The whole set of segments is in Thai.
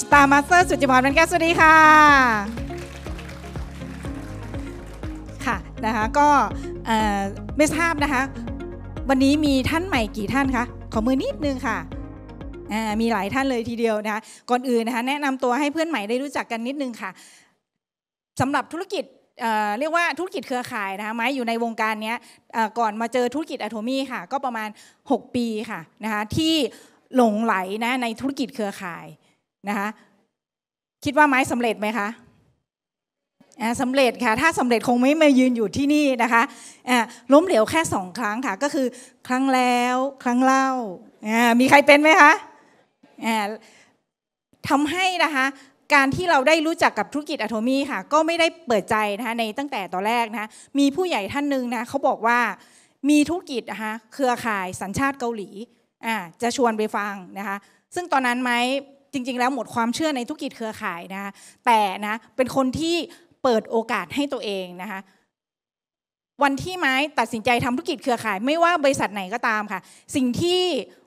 สตาร์มาสเตอร์สุจิพรมันแก้วสวัสดีค่ะค่ะนะคะก็ไม่ทราบนะคะวันนี้มีท่านใหม่กี่ท่านคะขอมือนิดนึงค่ะมีหลายท่านเลยทีเดียวนะคะก่อนอื่นนะคะแนะนำตัวให้เพื่อนใหม่ได้รู้จักกันนิดนึงค่ะสำหรับธุรกิจเรียกว่าธุรกิจเครือข่ายนะคะไม้อยู่ในวงการนี้ก่อนมาเจอธุรกิจอะโทมี่ค่ะก็ประมาณ 6 ปีค่ะนะคะที่หลงไหลนะในธุรกิจเครือข่ายนะคะคิดว่าไม้สำเร็จไหมคะสำเร็จค่ะถ้าสำเร็จคงไม่มายืนอยู่ที่นี่นะคะล้มเหลวแค่สองครั้งค่ะก็คือ ครั้งแล้วครั้งเล่ามีใครเป็นไหมคะทำให้นะคะการที่เราได้รู้จักกับธุรกิจอะโทมี่ค่ะก็ไม่ได้เปิดใจนะคะในตั้งแต่ตอนแรกนะะมีผู้ใหญ่ท่านหนึ่งนะเขาบอกว่ามีธุรกิจนะคะเครือข่ายสัญชาติเกาหลีอ่าจะชวนไปฟังนะคะซึ่งตอนนั้นไหมจริงๆแล้วหมดความเชื่อในธุรกิจเครือข่ายนะแต่นะเป็นคนที่เปิดโอกาสให้ตัวเองนะคะวันที่ไม้ตัดสินใจทำธุรกิจเครือข่ายไม่ว่าบริษัทไหนก็ตามค่ะ สิ่งที่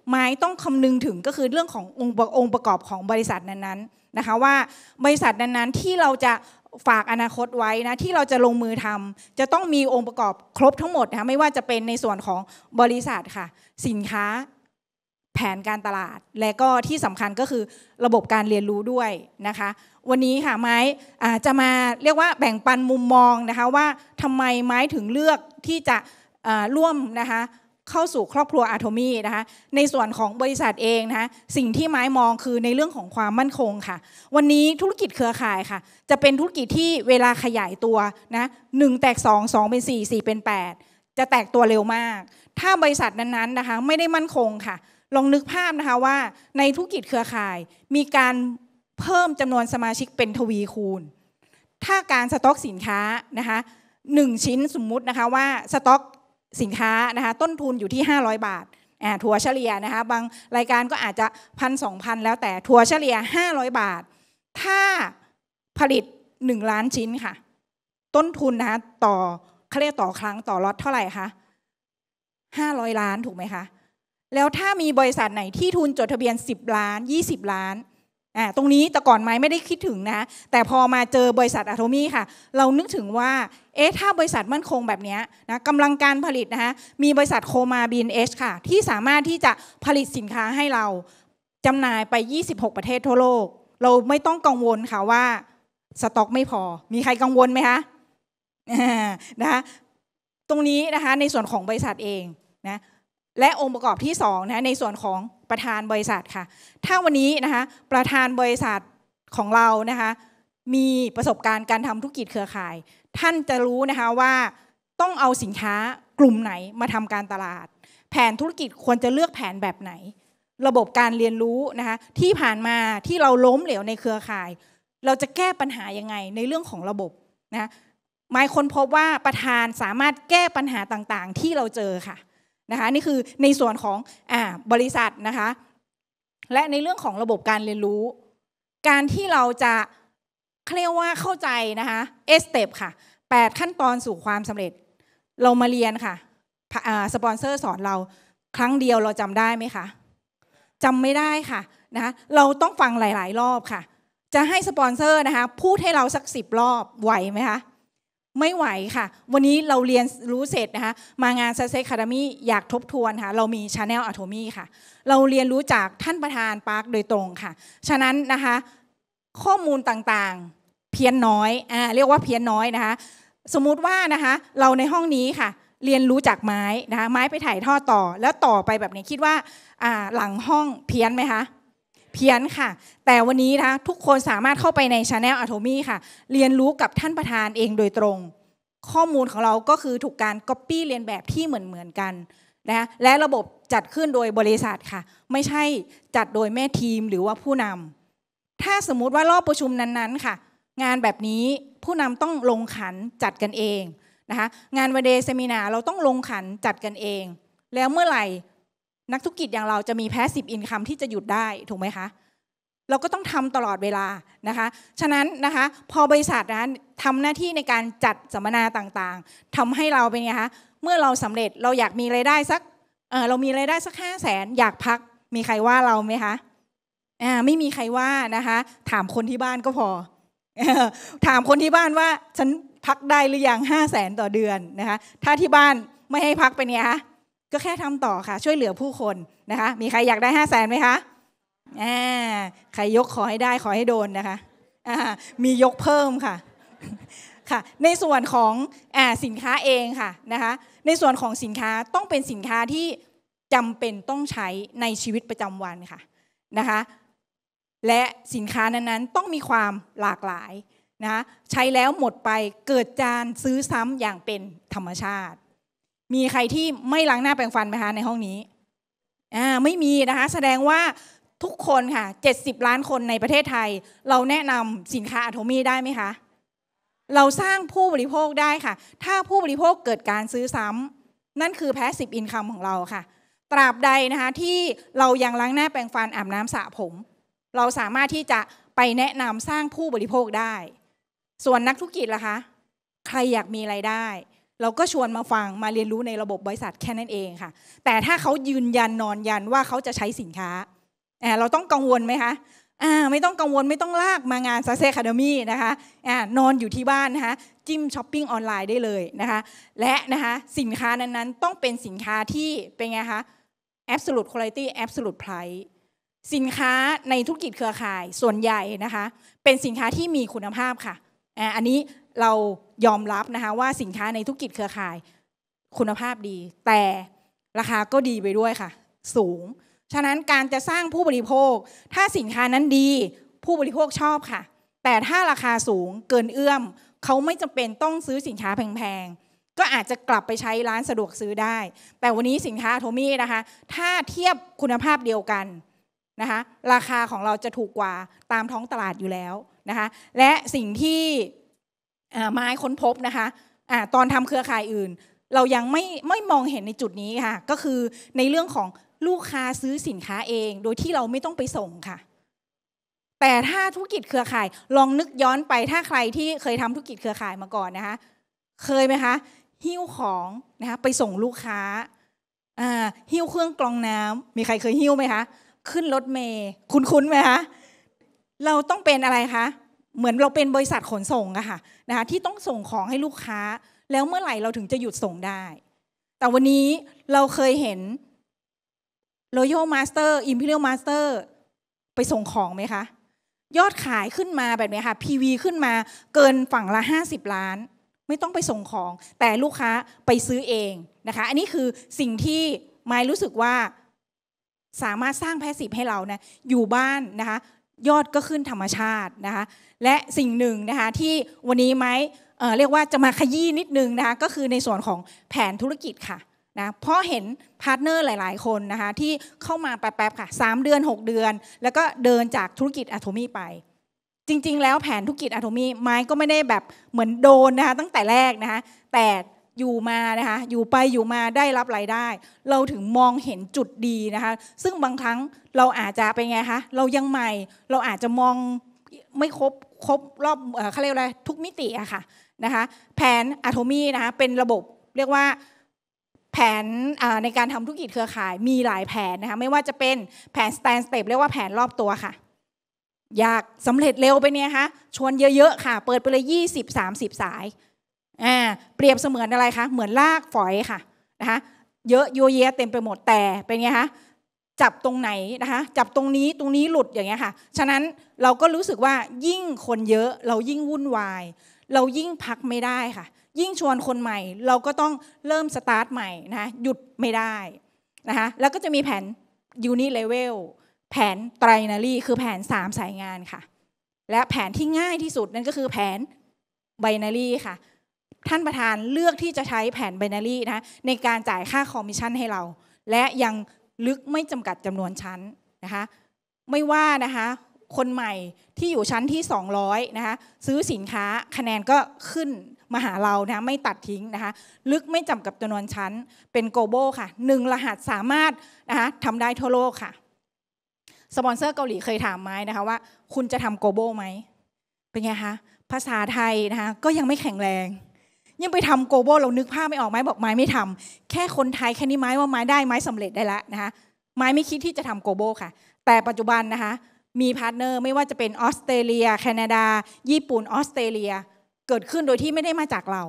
ไม้ต้องคำนึงถึงก็คือเรื่องขององค์ประกอบของบริษัทนั้นๆนะคะว่าบริษัทนั้นๆ ที่เราจะฝากอนาคตไว้นะที่เราจะลงมือทำ จะต้องมีองค์ประกอบครบทั้งหมดนะไม่ว่าจะเป็นในส่วนของบริษัทค่ะสินค้าแผนการตลาดและก็ที่สำคัญก็คือระบบการเรียนรู้ด้วยนะคะ วันนี้ค่ะไม้จะมาเรียกว่าแบ่งปันมุมมองนะคะว่าทำไมไม้ถึงเลือกที่จะร่วมนะคะเข้าสู่ครอบครัวอาโทมีนะคะในส่วนของบริษัทเองนะคะสิ่งที่ไม้มองคือในเรื่องของความมั่นคงค่ะ วันนี้ธุรกิจเครือข่ายค่ะ จะเป็นธุรกิจที่เวลาขยายตัวนะหแตก 2 2 เป็น 4 4เป็น 8 จะแตกตัวเร็วมาก ถ้าบริษัทนั้นๆนะคะไม่ได้มั่นคงค่ะลองนึกภาพนะคะว่า ในธุรกิจเครือข่ายมีการเพิ่มจำนวนสมาชิกเป็นทวีคูณ ถ้าการสต็อกสินค้านะคะหนึ่งชิ้นสมมุตินะคะว่าสต็อกสินค้านะคะต้นทุนอยู่ที่500บาทถั่วเฉลี่ยนะคะบางรายการก็อาจจะพันสองพันแล้วแต่ถั่วเฉลี่ย500บาทถ้าผลิต 1 ล้านชิ้นค่ะต้นทุนนะคะต่อเขาเรียกต่อครั้งต่อล็อตเท่าไหร่คะ500ล้านถูกไหมคะแล้วถ้ามีบริษัทไหนที่ทุนจดทะเบียน10ล้าน20ล้านอ่าตรงนี้แต่ก่อนไมไม่ได้คิดถึงนะ แต่พอมาเจอบริษัทอะโทมี่ค่ะ เรานึกถึงว่าเอ๊ะถ้าบริษัทมั่นคงแบบนี้นะกำลังการผลิตนะคะมีบริษัทโคมาบีนเอชค่ะ ที่สามารถที่จะผลิตสินค้าให้เราจำหน่ายไป26ประเทศทั่วโลกเราไม่ต้องกังวลค่ะว่าสต็อกไม่พอ มีใครกังวลไหมคะนะคะตรงนี้นะคะ ในส่วนของบริษัทเองนะและองค์ประกอบที่2นะในส่วนของประธานบริษัทค่ะถ้าวันนี้นะคะประธานบริษัทของเรานะคะมีประสบการณ์การทำธุรกิจเครือข่าย ท่านจะรู้นะคะว่าต้องเอาสินค้ากลุ่มไหนมาทำการตลาด แผนธุรกิจควรจะเลือกแผนแบบไหน ระบบการเรียนรู้นะคะที่ผ่านมาที่เราล้มเหลวในเครือข่าย เราจะแก้ปัญหายังไงในเรื่องของระบบนะหมายคนพบว่าประธานสามารถแก้ปัญหาต่างๆ ที่เราเจอค่ะนะคะนี่คือในส่วนของอบริษัทนะคะ และในเรื่องของระบบการเรียนรู้ การที่เราจะเรียกว่าเข้าใจนะคะเอสเตปค่ะ8ขั้นตอนสู่ความสำเร็จเรามาเรียนค่ะสปอนเซอร์สอนเราครั้งเดียวเราจำได้ไหมคะจำไม่ได้ค่ะนะะเราต้องฟังหลาย ๆ รอบค่ะจะให้สปอนเซอร์นะคะพูดให้เราสักสิบรอบไหวไหมคะไม่ไหวค่ะ วันนี้เราเรียนรู้เสร็จนะคะ มางานเซซิคาดามี่อยากทบทวนค่ะ เรามีชาแนลอะโทมี่ค่ะ เราเรียนรู้จากท่านประธานปาร์คโดยตรงค่ะ ฉะนั้นนะคะ ข้อมูลต่างๆ เพี้ยนน้อยอ่าเรียกว่าเพี้ยนน้อยนะคะ สมมุติว่านะคะ เราในห้องนี้ค่ะ เรียนรู้จากไม้นะคะ ไม้ไปถ่ายทอดต่อแล้วต่อไปแบบนี้คิดว่าหลังห้องเพี้ยนไหมคะเพี้ยนค่ะแต่วันนี้นะทุกคนสามารถเข้าไปในชา anel โทมี่ค่ะเรียนรู้กับท่านประธานเองโดยตรง ข้อมูลของเราก็คือถูกการก๊อปปี้เรียนแบบที่เหมือนเหมือนกันนะและระบบจัดขึ้นโดยบริษัทค่ะ ไม่ใช่จัดโดยแม่ทีมหรือว่าผู้นำถ้าสมมุติว่ารอบประชุมนั้นๆค่ะ งานแบบนี้ผู้นำต้องลงขันจัดกันเองนะคะงานวันเดย์เซมินาเราต้องลงขันจัดกันเอง แล้วเมื่อไหร่นักธุรกิจอย่างเราจะมีแพสซีฟอินคัมที่จะหยุดได้ถูกไหมคะเราก็ต้องทำตลอดเวลานะคะ ฉะนั้นนะคะ พอบริษัทนั้นทำหน้าที่ในการจัดสัมมนาต่างๆ ทำให้เราเป็นไงคะเมื่อเราสำเร็จเราอยากมีไรายได้สักเออเรามีไรายได้สักห้าแสนอยากพักมีใครว่าเราไหมคะอ่าไม่มีใครว่านะคะ ถามคนที่บ้านก็พอถามคนที่บ้านว่า ฉันพักได้หรือยังห้าแสนต่อเดือนนะคะถ้าที่บ้านไม่ให้พักเป็นไงคะก็แค่ทำต่อค่ะ ช่วยเหลือผู้คนนะคะมีใครอยากได้ห้าแสนไหมคะอ่าใครยกขอให้ได้ ขอให้โดนนะคะอ่ามียกเพิ่มค่ะค่ะในส่วนของอสินค้าเองค่ะนะคะในส่วนของสินค้าต้องเป็นสินค้าที่จำเป็นต้องใช้ในชีวิตประจำวันค่ะนะคะและสินค้านั้นๆต้องมีความหลากหลายนะใช้แล้วหมดไปเกิดจานซื้อซ้ำอย่างเป็นธรรมชาติมีใครที่ไม่ล้างหน้าแปรงฟันไหมคะในห้องนี้อ่าไม่มีนะคะ แสดงว่าทุกคนค่ะ70ล้านคนในประเทศไทย เราแนะนำสินค้าอะโทมีได้ไหมคะ เราสร้างผู้บริโภคได้ค่ะ ถ้าผู้บริโภคเกิดการซื้อซ้ำนั่นคือแพสซีฟอินคัมของเราค่ะ ตราบใดนะคะ ที่เรายังล้างหน้าแปรงฟันอาบน้ำสระผม เราสามารถที่จะไปแนะนำสร้างผู้บริโภคได้ ส่วนนักธุรกิจล่ะคะใครอยากมีไรายได้เราก็ชวนมาฟังมาเรียนรู้ในระบบบริษัทแค่นั้นเองค่ะแต่ถ้าเขายืนยันนอนยันว่าเขาจะใช้สินค้าเราต้องกังวลไหมคะไม่ต้องกังวลไม่ต้องลากมางานซาเซคาเดมี่นะคะนอนอยู่ที่บ้านนะคะจิ้มช้อปปิ้งออนไลน์ได้เลยนะคะและนะคะสินค้านั้นๆต้องเป็นสินค้าที่เป็นไงคะ absolute quality absolute price สินค้าในธุรกิจเครือข่ายส่วนใหญ่นะคะเป็นสินค้าที่มีคุณภาพค่ะอันนี้เรายอมรับนะคะว่าสินค้าในธุรกิจเครือข่ายคุณภาพดี แต่ราคาก็ดีไปด้วยค่ะ สูง ฉะนั้นการจะสร้างผู้บริโภค ถ้าสินค้านั้นดีผู้บริโภคชอบค่ะ แต่ถ้าราคาสูงเกินเอื้อม เขาไม่จำเป็นต้องซื้อสินค้าแพงๆก็อาจจะกลับไปใช้ร้านสะดวกซื้อได้ แต่วันนี้สินค้าโทมี่นะคะ ถ้าเทียบคุณภาพเดียวกันนะคะ ราคาของเราจะถูกกว่าตามท้องตลาดอยู่แล้วนะคะ และสิ่งที่ไม้ค้นพบนะคะอะตอนทำเครือข่ายอื่น เรายังไม่ไม่มองเห็นในจุดนี้ค่ะ ก็คือในเรื่องของลูกค้าซื้อสินค้าเอง โดยที่เราไม่ต้องไปส่งค่ะ แต่ถ้าธุรกิจเครือข่าย ลองนึกย้อนไปถ้าใครที่เคยทำธุรกิจเครือข่ายมาก่อนนะคะเคยไหมคะหิ้วของนะคะไปส่งลูกค้าหิ้วเครื่องกรองน้ำ มีใครเคยหิ้วไหมคะขึ้นรถเมย์คุ้นๆไหมคะเราต้องเป็นอะไรคะเหมือนเราเป็นบริษัทขนส่งอะค่ะนะคะที่ต้องส่งของให้ลูกค้าแล้วเมื่อไหร่เราถึงจะหยุดส่งได้ แต่วันนี้เราเคยเห็น Royal Master Imperial Master ไปส่งของไหมคะยอดขายขึ้นมาแบบนี้ค่ะ PV ขึ้นมาเกินฝั่งละ50ล้านไม่ต้องไปส่งของ แต่ลูกค้าไปซื้อเองนะคะ อันนี้คือสิ่งที่ไม่รู้สึกว่าสามารถสร้างแพสซีฟให้เรานะ อยู่บ้านนะคะยอดก็ขึ้นธรรมชาตินะคะและสิ่งหนึ่งนะคะที่วันนี้ไหมเเรียกว่าจะมาขยี้นิดนึงนะคะก็คือในส่วนของแผนธุรกิจค่ะนะเพราะเห็นพาร์ทเนอร์หลายๆ คนนะคะที่เข้ามาแป๊บๆค่ะ3เดือน 6 เดือน แล้วก็เดินจากธุรกิจอะโทมี่ไป จริง ๆ แล้วแผนธุรกิจอะโทมี่ไม้ก็ไม่ได้แบบเหมือนโดนนะคะตั้งแต่แรกนะคะแต่อยู่มานะคะอยู่ไปอยู่มาได้รับรายได้ เราถึงมองเห็นจุดดีนะคะ ซึ่งบางครั้งเราอาจจะไปไงคะเรายังใหม่เราอาจจะมองไม่ครบครบรอบเขาเรียกอะไรทุกมิติอะค่ะนะคะแผนอะโทมีนะคะเป็นระบบเรียกว่าแผนในการทำธุรกิจเครือข่ายมีหลายแผนนะคะไม่ว่าจะเป็นแผนสแตนสเตปเรียกว่าแผนรอบตัวค่ะ อยากสำเร็จเร็วไปเนี่ยคะชวนเยอะๆค่ะ เปิดไปเลย20 30สายอ่าเปรียบเสมือนอะไรคะเหมือนลากฝอยค่ะนะคะเยอะโยเยเต็มไปหมดแต่เป็นไงคะจับตรงไหนนะคะจับตรงนี้ตรงนี้หลุดอย่างเงี้ยค่ะ ฉะนั้นเราก็รู้สึกว่ายิ่งคนเยอะเรายิ่งวุ่นวายเรายิ่งพักไม่ได้ค่ะ ยิ่งชวนคนใหม่เราก็ต้องเริ่มสตาร์ทใหม่นะะหยุดไม่ได้นะคะแล้วก็จะมีแผนยูนิเลเวลแผนไตรนารีคือแผน3สายงานค่ะและแผนที่ง่ายที่สุดนั่นก็คือแผนไบนารีค่ะท่านประธานเลือกที่จะใช้แผนไบนารีนะในการจ่ายค่าคอมมิชชั่นให้เราและยังลึกไม่จำกัดจำนวนชั้นนะคะไม่ว่านะคะคนใหม่ที่อยู่ชั้นที่ 200นะคะซื้อสินค้าคะแนนก็ขึ้นมาหาเรานะไม่ตัดทิ้งนะคะลึกไม่จำกับจำนวนชั้นเป็นโกโบค่ะหนึ่งรหัสสามารถนะคะทำได้ทั่วโลกค่ะสปอนเซอร์เกาหลีเคยถามไหมนะคะว่าคุณจะทำโกโบไหมเป็นไงคะภาษาไทยนะคะก็ยังไม่แข็งแรงยังไปทำโกโบเรานึกภาพไม่ออกไม้บอกไม้ไม่ทำ แค่คนไทยแค่นี้ไม้ว่าไม้ได้ไม้สำเร็จได้แล้วนะคะไม้ไม่คิดที่จะทำโกโบค่ะ แต่ปัจจุบันนะคะ มีพาร์ทเนอร์ไม่ว่าจะเป็นออสเตรเลีย แคนาดา ญี่ปุ่นออสเตรเลีย เกิดขึ้นโดยที่ไม่ได้มาจากเรา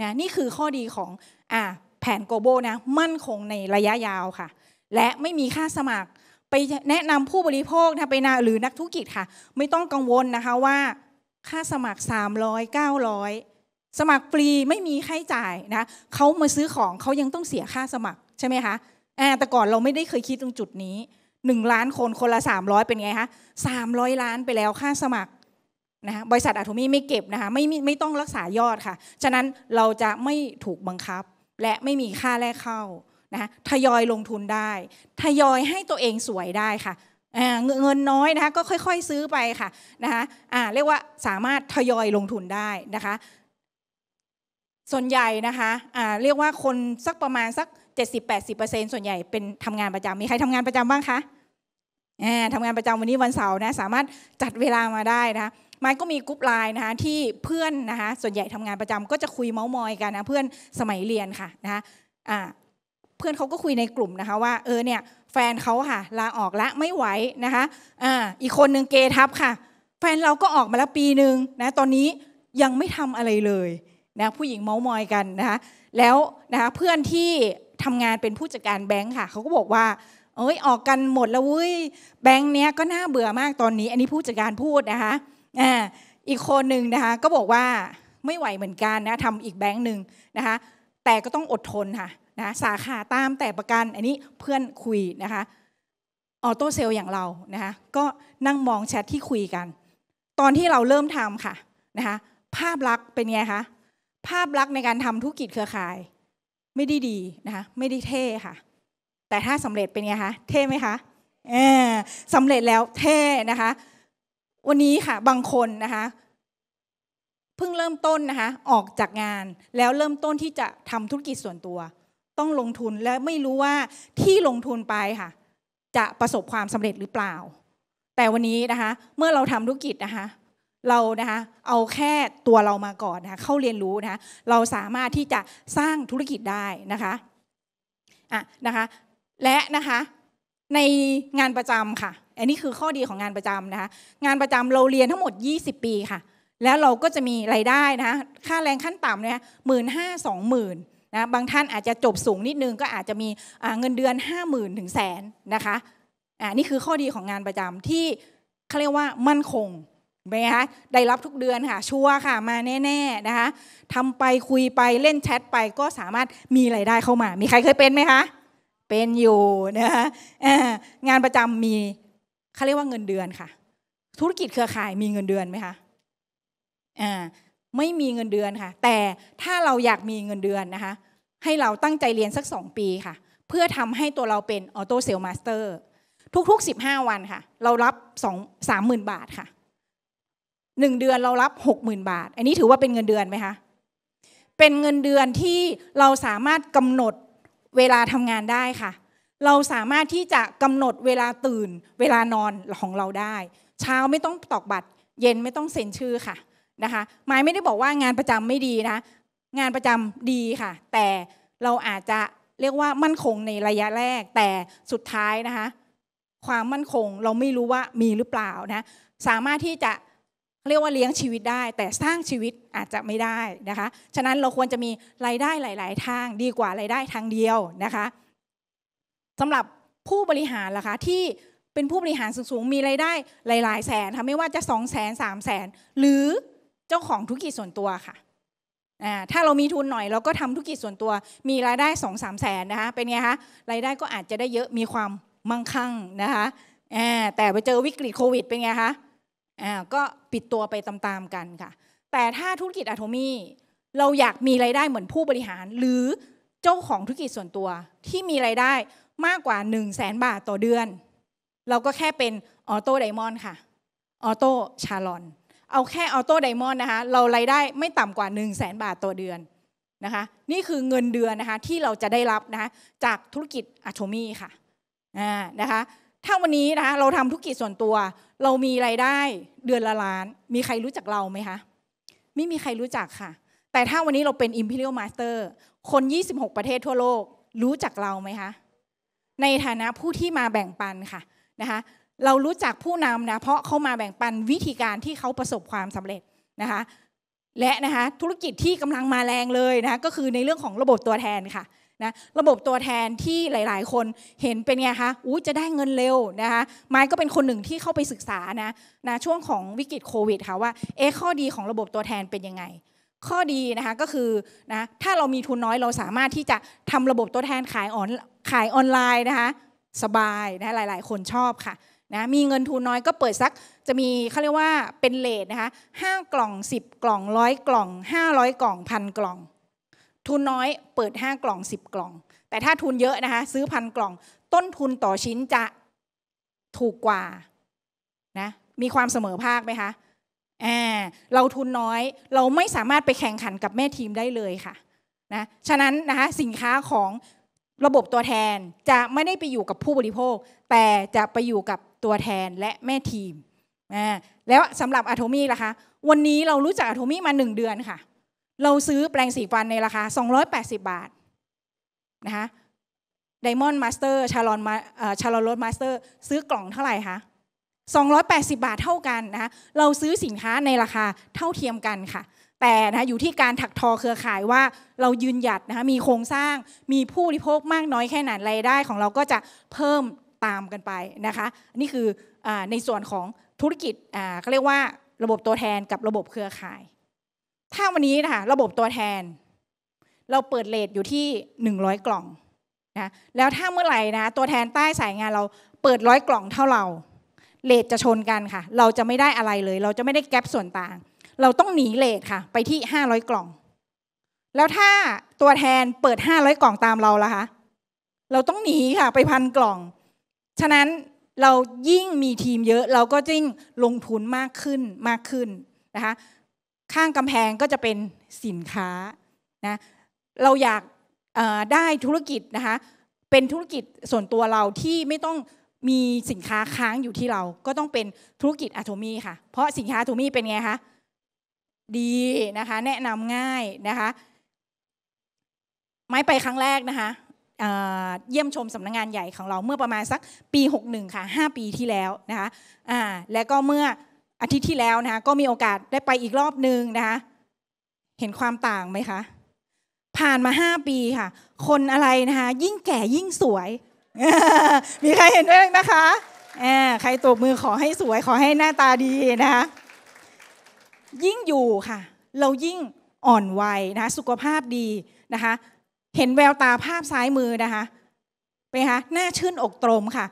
นะนี่คือข้อดีของอ่าแผนโกโบนะมั่นคงในระยะยาวค่ะ และไม่มีค่าสมัครไปแนะนำผู้บริโภคนะไปนาหรือนักธุรกิจค่ะ ไม่ต้องกังวลนะคะว่า ค่าสมัคร 300 900สมัครฟรีไม่มีค่าใช้จ่ายนะเขามาซื้อของเขายังต้องเสียค่าสมัครใช่ไหมคะแต่ก่อนเราไม่ได้เคยคิดตรงจุดนี้ 1 ล้านคนคนละ 300 เป็นไงคะ300 ล้านไปแล้วค่าสมัครนะะบริษัทอะโมี่ไม่เก็บนะคะไม่ไม่ต้องรักษายอดค่ะ ฉะนั้นเราจะไม่ถูกบังคับและไม่มีค่าแรกเข้านะทยอยลงทุนได้ ทยอยให้ตัวเองสวยได้ค่ะเงินน้อยนะคะก็ค่อย ๆ ซื้อไปค่ะนะคะเรียกว่าสามารถทยอยลงทุนได้นะคะส่วนใหญ่นะคะเรียกว่าคนสักประมาณสัก 70-80%ส่วนใหญ่เป็นทำงานประจำมีใครทำงานประจำบ้างคะทำงานประจำวันนี้วันเสาร์นะสามารถจัดเวลามาได้นะคะม้ก็มีกลุ่มไลน์นะคะที่เพื่อนนะคะส่วนใหญ่ทำงานประจำก็จะคุยเมาส์มอยกันนะเพื่อนสมัยเรียนค่ะนะคะเพื่อนเขาก็คุยในกลุ่มนะคะว่าเออเนี่ยแฟนเขาค่ะลาออกแล้วไม่ไหวนะคะออีกคนหนึ่งเกทับค่ะ แฟนเราก็ออกมาแล้วปีหนึ่งนะตอนนี้ยังไม่ทำอะไรเลยนะผู้หญิงเมามอยกันนะคะแล้วนะคะเพื่อนที่ทำงานเป็นผู้จัดการแบงค์ค่ะเขาก็บอกว่าเอ้ยออกกันหมดแล้วเว้ยแบงค์เนี้ยก็น่าเบื่อมากตอนนี้ อันนี้ผู้จัดการพูดนะคะอ่าอีกคนหนึ่งนะคะ ก็บอกว่าไม่ไหวเหมือนกันนะทำอีกแบงค์หนึ่งนะคะแต่ก็ต้องอดทนค่ะนะสาขาตามแต่ประกันอันนี้เพื่อนคุยนะคะออโต้เซลล์อย่างเรานะคะก็นั่งมองแชทที่คุยกัน ตอนที่เราเริ่มทำค่ะนะคะภาพลักษณ์เป็นไงคะภาพลักษณ์ในการทำธุรกิจเครือข่าย ไม่ได้ดีนะคะ ไม่ได้เท่ค่ะ แต่ถ้าสำเร็จเป็นไงคะเท่ไหมคะเออสำเร็จแล้ว เท่นะคะ วันนี้ค่ะ บางคนนะคะ เพิ่งเริ่มต้นนะคะ ออกจากงานแล้วเริ่มต้นที่จะทำธุรกิจส่วนตัว ต้องลงทุนและไม่รู้ว่าที่ลงทุนไปค่ะ จะประสบความสำเร็จหรือเปล่า แต่วันนี้นะคะ เมื่อเราทำธุรกิจนะคะเรานะคะเอาแค่ตัวเรามาก่อนนะคะเข้าเรียนรู้นะคะเราสามารถที่จะสร้างธุรกิจได้นะคะอ่ะนะคะและนะคะในงานประจำค่ะ อันนี้คือข้อดีของงานประจำนะคะงานประจำเราเรียนทั้งหมด 20 ปีค่ะ แล้วเราก็จะมีไรายได้นะคะค่าแรงขั้นต่ำเนี่ยหมื่นห้าสองหมื่นนะบางท่านอาจจะจบสูงนิดนึงก็อาจจะมีเงินเดือน5 0,000ถึงแสนนะคะอ่านี่คือข้อดีของงานประจำที่เขาเรียกว่ามั่นคงไหมคะได้รับทุกเดือนค่ะ ชัวร์ค่ะ มาแน่ ๆ นะคะทำไปคุยไปเล่นแชทไปก็สามารถมีไรายได้เข้ามา มีใครเคยเป็นไหมคะเป็นอยู่นะคะงานประจำมีเขาเรียกว่าเงินเดือนค่ะ ธุรกิจเครือข่ายมีเงินเดือนไหมคะอ่าไม่มีเงินเดือนค่ะ แต่ถ้าเราอยากมีเงินเดือนนะคะ ให้เราตั้งใจเรียนสัก2ปีค่ะ เพื่อทำให้ตัวเราเป็นออโต้เซลล์มาสเตอร์ทุกๆ15วันค่ะ เรารับ2 30,000บาทค่ะหนึ่งเดือนเรารับหกหมื่นบาท อันนี้ถือว่าเป็นเงินเดือนไหมคะเป็นเงินเดือนที่เราสามารถกำหนดเวลาทำงานได้ค่ะ เราสามารถที่จะกำหนดเวลาตื่นเวลานอนของเราได้ เช้าไม่ต้องตอกบัตรเย็นไม่ต้องเซ็นชื่อค่ะนะคะหมายไม่ได้บอกว่างานประจำไม่ดีนะ งานประจำดีค่ะ แต่เราอาจจะเรียกว่ามั่นคงในระยะแรกแต่สุดท้ายนะคะ ความมั่นคงเราไม่รู้ว่ามีหรือเปล่านะสามารถที่จะเรียกว่าเลี้ยงชีวิตได้ แต่สร้างชีวิตอาจจะไม่ได้นะคะ ฉะนั้นเราควรจะมีรายได้หลาย ๆ ทางดีกว่ารายได้ทางเดียวนะคะสำหรับผู้บริหารล่ะคะที่เป็นผู้บริหารสูงๆมีรายได้หลายๆแสนค่ะไม่ว่าจะสองแสนสามแสนหรือเจ้าของธุรกิจส่วนตัวค่ะถ้าเรามีทุนหน่อยเราก็ทำธุรกิจส่วนตัวมีรายได้สองสามแสนนะคะเป็นไงคะรายได้ก็อาจจะได้เยอะมีความมั่งคั่งนะคะแต่ไปเจอวิกฤตโควิดเป็นไงคะอ่าก็ปิดตัวไปตามๆกันค่ะแต่ถ้าธุรกิจอะโทมี่เราอยากมีไรายได้เหมือนผู้บริหารหรือเจ้าของธุรกิจส่วนตัว ที่มีไรายได้มากกว่า1 0 0 0 0แสนบาทต่อเดือน เราก็แค่เป็นออโต้ไดมอนด์ค่ะออโต้ชาลอนเอาแค่ออโต้ไดมอนด์นะคะเราไรายได้ไม่ต่ำกว่า 1 0 0 0 0แสนบาทต่อเดือนนะคะนี่คือเงินเดือนนะคะที่เราจะได้รับนะคะจากธุรกิจอะโทมี่ค่ะนะคะถ้าวันนี้นะเราทำธุรกิจส่วนตัว เรามีไรายได้เดือนละล้าน มีใครรู้จักเราไหมคะไม่มีใครรู้จักค่ะ แต่ถ้าวันนี้เราเป็น Imperial Master คน 26 ประเทศทั่วโลก รู้จักเราไหมคะในฐานะผู้ที่มาแบ่งปันค่ะนะคะเรารู้จักผู้นำนะเพราะเขามาแบ่งปันวิธีการที่เขาประสบความสำเร็จนะคะ และนะคะธุรกิจที่กำลังมาแรงเลยนะะก็คือในเรื่องของระบบตัวแทนค่ะนะระบบตัวแทนที่หลาย ๆ คนเห็นเป็นไงคะอู้จะได้เงินเร็วนะคะไม้ก็เป็นคนหนึ่งที่เข้าไปศึกษานะนะช่วงของวิกฤตโควิดค่ะว่า เอ๊ข้อดีของระบบตัวแทนเป็นยังไง ข้อดีนะคะก็คือ นะ ถ้าเรามีทุนน้อยเราสามารถที่จะทำระบบตัวแทนขายออนขายออนไลน์นะคะ สบายนะ หลาย ๆ คนชอบค่ะ นะ มีเงินทุนน้อยก็เปิดสัก จะมีเขาเรียกว่า เป็นเลทนะคะห้ากล่อง 10 กล่องร้อยกล่อง500กล่องพันกล่องทุนน้อยเปิด 5 กล่อง 10 กล่อง แต่ถ้าทุนเยอะนะคะซื้อพันกล่อง ต้นทุนต่อชิ้นจะถูกกว่านะมีความเสมอภาคไหมคะอ่เราทุนน้อย เราไม่สามารถไปแข่งขันกับแม่ทีมได้เลยค่ะนะฉะนั้นนะคะสินค้าของระบบตัวแทนจะไม่ได้ไปอยู่กับผู้บริโภค แต่จะไปอยู่กับตัวแทนและแม่ทีมนแล้วสำหรับอะโทมี่ล่ะคะ วันนี้เรารู้จักอะโทมี่มา 1 เดือนค่ะเราซื้อแปรงสีฟันในราคา280 บาทนะคะไดมอนด์มาสเตอร์ชาลอนมาชาลอนรถมาสเตอร์ซื้อกล่องเท่าไหร่คะ280 บาทเท่ากันนะเราซื้อสินค้าในราคาเท่าเทียมกันค่ะ แต่นะอยู่ที่การถักทอเครือข่ายว่าเรายืนหยัดนะคะมีโครงสร้างมีผู้บริโภคมากน้อยแค่ไหนรายได้ของเราก็จะเพิ่มตามกันไปนะคะนี่คืออในส่วนของธุรกิจเขาเรียกว่าระบบตัวแทนกับระบบเครือข่ายถ้าวันนี้นะคะระบบตัวแทน เราเปิดเลทอยู่ที่100กล่องนะแล้วถ้าเมื่อไหร่นะตัวแทนใต้สายงานเรา เปิดร้อยกล่องเท่าเราเลทจะชนกันค่ะ เราจะไม่ได้อะไรเลย เราจะไม่ได้แกลบส่วนต่าง เราต้องหนีเลทค่ะ ไปที่500กล่อง แล้วถ้าตัวแทนเปิด500กล่องตามเราล่ะคะเราต้องหนีค่ะ ไปพันกล่อง ฉะนั้นเรายิ่งมีทีมเยอะเราก็ยิ่งลงทุนมากขึ้นมากขึ้นนะคะข้างกำแพงก็จะเป็นสินค้านะ เราอยากได้ธุรกิจนะคะ เป็นธุรกิจส่วนตัวเราที่ไม่ต้องมีสินค้าค้างอยู่ที่เราก็ต้องเป็นธุรกิจอะโทมี่ค่ะ เพราะสินค้าอะโทมี่เป็นไงคะดีนะคะ แนะนำง่ายนะคะ ไม้ไปครั้งแรกนะคะเยี่ยมชมสำนักงงานใหญ่ของเราเมื่อประมาณสักปี61ค่ะ5ปีที่แล้วนะคะแล้วก็เมื่ออาทิตย์ที่แล้วนะคะก็มีโอกาสได้ไปอีกรอบหนึ่งนะคะ เห็นความต่างไหมคะ ผ่านมาห้าปีค่ะ คนอะไรนะคะ ยิ่งแก่ยิ่งสวย มีใครเห็นด้วยไหมคะแอใครตบมือขอให้สวย ขอให้หน้าตาดีนะคะ ยิ่งอยู่ค่ะ เรายิ่งอ่อนวัยนะคะ สุขภาพดีนะคะ เห็นแววตาภาพซ้ายมือนะคะไปคะหน้าชื่นอกตรมค่ะ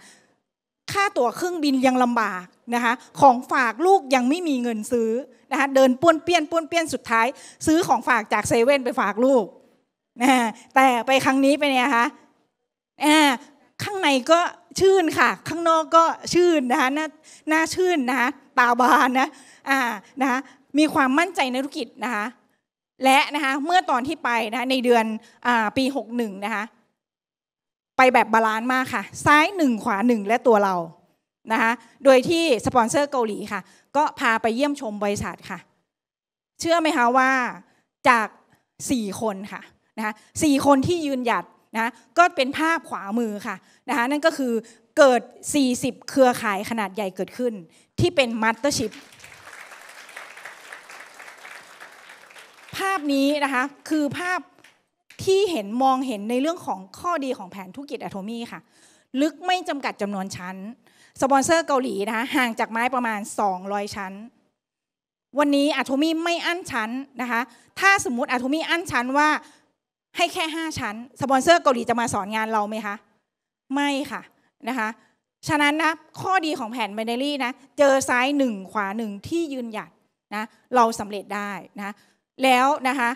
ค่าตั๋วเครื่องบินยังลำบากนะคะของฝากลูกยังไม่มีเงินซื้อนะคะเดินป้วนเปี้ยนป้วนเปี้ยนสุดท้าย ซื้อของฝากจากเซเว่นไปฝากลูก นะ แต่ไปครั้งนี้ไปเนี่ยคะข้างในก็ชื่นค่ะ ข้างนอกก็ชื่นนะคะหน้าชื่นนะคะตาบานนะ อ่านะคะมีความมั่นใจในธุรกิจนะคะและนะคะเมื่อตอนที่ไปนะ ในเดือนปีหหกนึ่งนะคะไปแบบบาลานซ์มากค่ะซ้ายหนึ่งขวาหนึ่งและตัวเรานะคะโดยที่สปอนเซอร์เกาหลีค่ะก็พาไปเยี่ยมชมบริษัทค่ะ เชื่อไหมคะว่าจาก 4 คนค่ะนะคะสคนที่ยืนหยัดนะก็เป็นภาพขวามือค่ะนะคะนั่นก็คือเกิด 40เครือข่ายขนาดใหญ่เกิดขึ้นที่เป็นมัตเตอร์ชิพภาพนี้นะคะคือภาพที่เห็นมองเห็นในเรื่องของข้อดีของแผนธุรกิจอะโทมี่ค่ะลึกไม่จำกัดจำนวนชั้นสปอนเซอร์เกาหลีนะคะห่างจากไม้ประมาณ 200 ชั้น วันนี้อะโทมี่ไม่อั้นชั้นนะคะถ้าสมมติอะโทมี่อั้นชั้นว่าให้แค่ 5 ชั้นสปอนเซอร์เกาหลีจะมาสอนงานเราไหมคะไม่ค่ะนะคะ ฉะนั้นนะข้อดีของแผนแบนเดอรี่นะ เจอซ้ายหนึ่งขวาหนึ่งที่ยืนหยัดนะ เราสำเร็จได้นะ แล้วนะคะ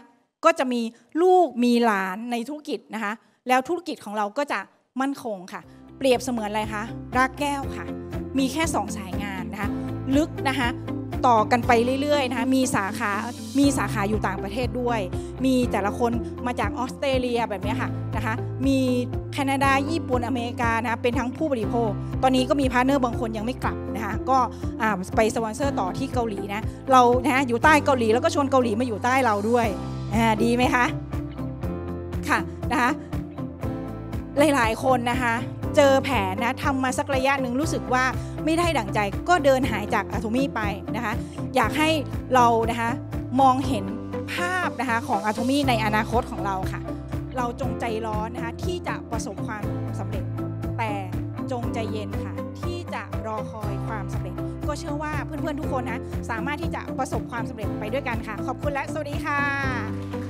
ก็จะมีลูกมีหลานในธุรกิจนะคะ แล้วธุรกิจของเราก็จะมั่นคงค่ะ เปรียบเสมือนอะไรคะรากแก้วค่ะ มีแค่2สายงานนะคะ ลึกนะคะ ต่อกันไปเรื่อยๆนะคะ มีสาขา มีสาขาอยู่ต่างประเทศด้วย มีแต่ละคนมาจากออสเตรเลียแบบนี้ค่ะนะคะ มีแคนาดา ญี่ปุ่น อเมริกานะะเป็นทั้งผู้บริโภค ตอนนี้ก็มีพาร์เนอร์บางคนยังไม่กลับนะคะ ก็ไปสปอนเซอร์ต่อที่เกาหลีนะ เรานะอยู่ใต้เกาหลีแล้วก็ชวนเกาหลีมาอยู่ใต้เราด้วยอ่าดีไหมคะ ค่ะนะคะ หลายๆคนนะคะเจอแผลนะทำมาสักระยะหนึ่งรู้สึกว่าไม่ได้ดั่งใจก็เดินหายจากอะโทมี่ไปนะคะอยากให้เรานะคะมองเห็นภาพนะคะของอะโทมี่ในอนาคตของเราค่ะเราจงใจร้อนนะคะที่จะประสบความสำเร็จ แต่จงใจเย็นค่ะที่จะรอคอยความสำเร็จก็เชื่อว่าเพื่อน ๆ ทุกคนนะ สามารถที่จะประสบความสำเร็จไปด้วยกันค่ะ ขอบคุณและ สวัสดีค่ะ